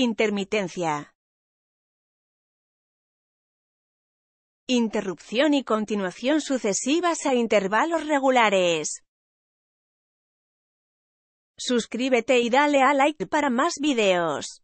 Intermitencia. Interrupción y continuación sucesivas a intervalos regulares. Suscríbete y dale a like para más videos.